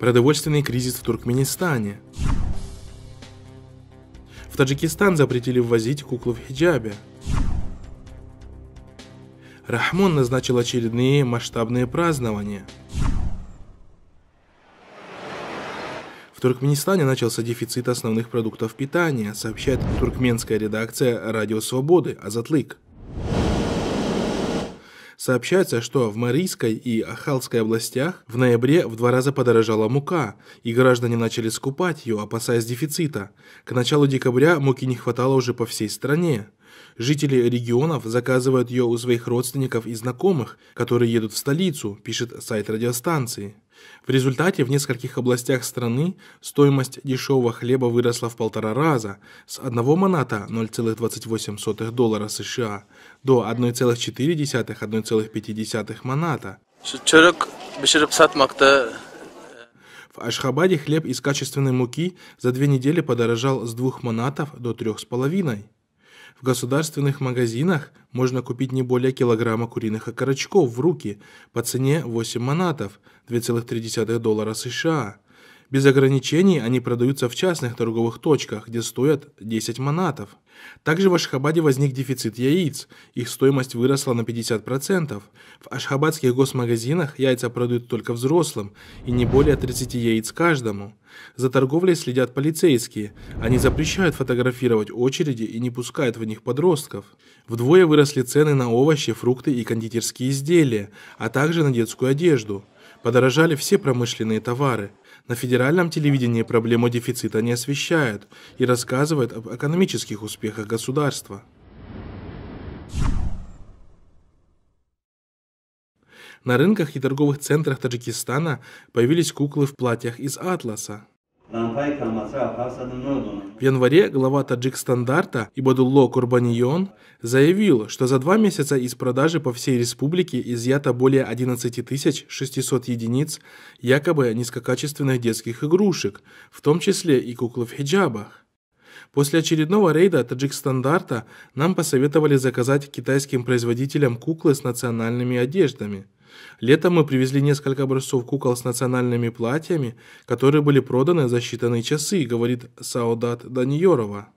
продовольственный кризис в Туркменистане. В Таджикистан запретили ввозить куклу в хиджабе. Рахмон назначил очередные масштабные празднования. В Туркменистане начался дефицит основных продуктов питания, сообщает туркменская редакция «Радио Свободы» Азатлык. Сообщается, что в Марийской и Ахалской областях в ноябре в два раза подорожала мука, и граждане начали скупать ее, опасаясь дефицита. К началу декабря муки не хватало уже по всей стране. Жители регионов заказывают ее у своих родственников и знакомых, которые едут в столицу, пишет сайт радиостанции. В результате в нескольких областях страны стоимость дешевого хлеба выросла в полтора раза с одного маната 0,28 доллара США до 1,4-1,5 маната. Э, в Ашхабаде хлеб из качественной муки за две недели подорожал с двух манатов до трех с половиной. В государственных магазинах можно купить не более килограмма куриных окорочков в руки по цене 8 манатов, 2,3 доллара США. Без ограничений они продаются в частных торговых точках, где стоят 10 манатов. Также в Ашхабаде возник дефицит яиц, их стоимость выросла на 50%. В ашхабадских госмагазинах яйца продают только взрослым и не более 30 яиц каждому. За торговлей следят полицейские, они запрещают фотографировать очереди и не пускают в них подростков. Вдвое выросли цены на овощи, фрукты и кондитерские изделия, а также на детскую одежду. Подорожали все промышленные товары. На федеральном телевидении проблему дефицита не освещают и рассказывают об экономических успехах государства. На рынках и торговых центрах Таджикистана появились куклы в платьях из атласа. В январе глава Таджикстандарта стандарта Ибадулло Курбанион заявил, что за два месяца из продажи по всей республике изъято более 11 600 единиц якобы низкокачественных детских игрушек, в том числе и куклы в хиджабах. После очередного рейда Таджикстандарта нам посоветовали заказать китайским производителям куклы с национальными одеждами – Летом мы привезли несколько образцов кукол с национальными платьями, которые были проданы за считанные часы, говорит Саудат Даниерова.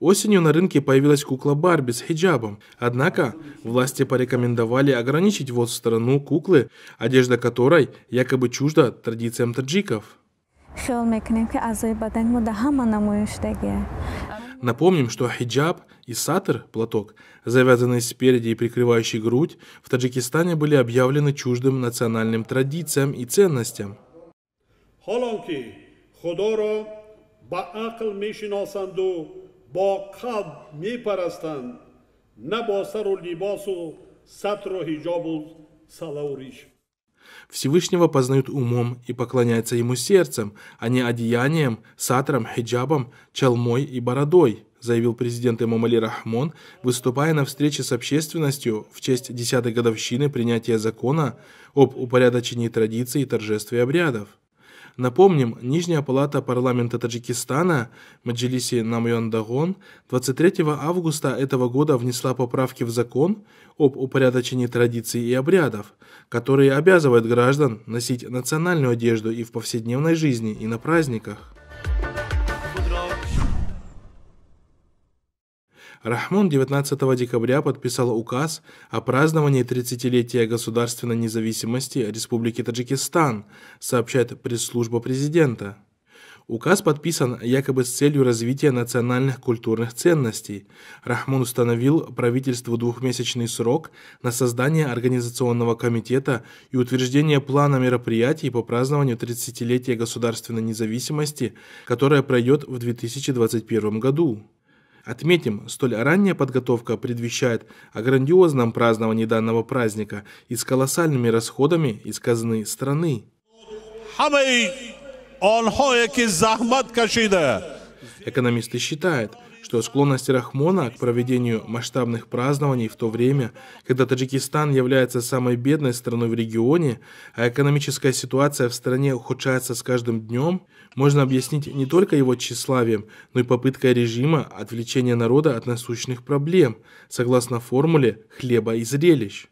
Осенью на рынке появилась кукла Барби с хиджабом. Однако власти порекомендовали ограничить ввоз в страну куклы, одежда которой якобы чужда традициям таджиков. Напомним, что хиджаб и сатр, платок, завязанный спереди и прикрывающий грудь, в Таджикистане были объявлены чуждым национальным традициям и ценностям. Салауриш. Всевышнего познают умом и поклоняются ему сердцем, а не одеянием, сатром, хиджабом, чалмой и бородой, заявил президент Имамали Рахмон, выступая на встрече с общественностью в честь десятой годовщины принятия закона об упорядочении традиций и торжестве обрядов. Напомним, Нижняя палата парламента Таджикистана, маджилиси Намьондагон, 23 августа этого года внесла поправки в закон об упорядочении традиций и обрядов, которые обязывают граждан носить национальную одежду и в повседневной жизни, и на праздниках. Рахмон 19 декабря подписал указ о праздновании 30-летия государственной независимости Республики Таджикистан, сообщает пресс-служба президента. Указ подписан якобы с целью развития национальных культурных ценностей. Рахмон установил правительству двухмесячный срок на создание организационного комитета и утверждение плана мероприятий по празднованию 30-летия государственной независимости, которое пройдет в 2021 году. Отметим, столь ранняя подготовка предвещает о грандиозном праздновании данного праздника и с колоссальными расходами из казны страны. Экономисты считают, что склонность Рахмона к проведению масштабных празднований в то время, когда Таджикистан является самой бедной страной в регионе, а экономическая ситуация в стране ухудшается с каждым днем, можно объяснить не только его тщеславием, но и попыткой режима отвлечения народа от насущных проблем, согласно формуле «хлеба и зрелищ».